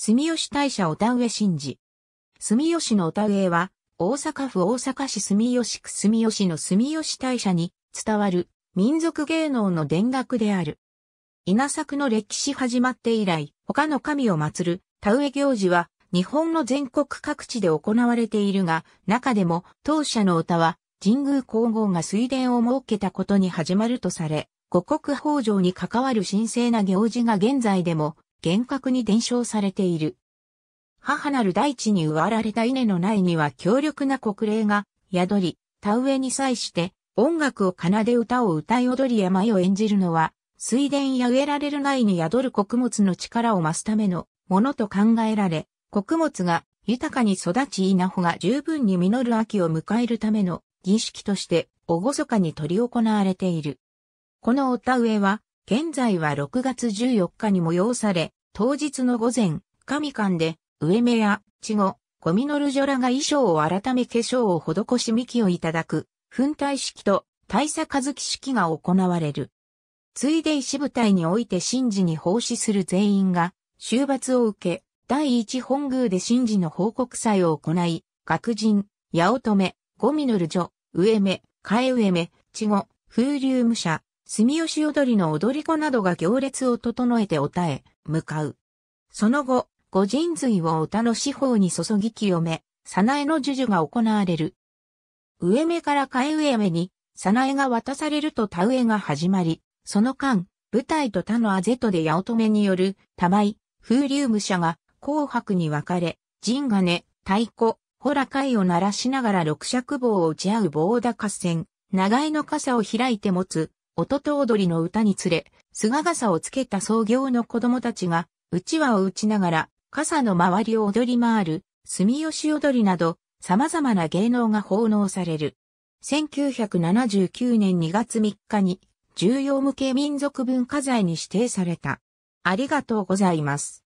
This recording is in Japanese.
住吉大社お田植神事。住吉のお田植は、大阪府大阪市住吉区住吉の住吉大社に伝わる民族芸能の伝学である。稲作の歴史始まって以来、他の神を祀る田植行事は日本の全国各地で行われているが、中でも当社の歌は神宮皇后が水田を設けたことに始まるとされ、五国法上に関わる神聖な行事が現在でも厳格に伝承されている。母なる大地に植わられた稲の苗には強力な国霊が宿り、田植えに際して音楽を奏で歌を歌い踊りや舞を演じるのは、水田や植えられる苗に宿る穀物の力を増すためのものと考えられ、穀物が豊かに育ち稲穂が十分に実る秋を迎えるための儀式として、厳かに取り行われている。このお田植えは、現在は6月14日に催され、当日の午前、神館で、上目や、稚語、ゴミノルジョラが衣装を改め化粧を施し幹をいただく、粉体式と大佐和樹式が行われる。ついで石舞台において神事に奉仕する全員が、終罰を受け、第一本宮で神事の報告祭を行い、学人、八乙女、ゴミノルジョ、上目、替え上目、稚語、風流武者、住吉踊りの踊り子などが行列を整えておたえ、向かう。その後、御神髄をおたの四方に注ぎ清め、早苗の授受が行われる。上目から替え上目に、早苗が渡されると田植えが始まり、その間、舞台と他のあぜとで八乙女による、玉井、風流武者が、紅白に分かれ、陣金、太鼓、ほら貝を鳴らしながら六尺棒を打ち合う棒田合戦、長いの傘を開いて持つ、おと踊りの歌につれ、菅傘をつけた創業の子供たちが、うちわを打ちながら、傘の周りを踊り回る、住吉踊りなど、様々な芸能が奉納される。1979年2月3日に、重要無形民族文化財に指定された。ありがとうございます。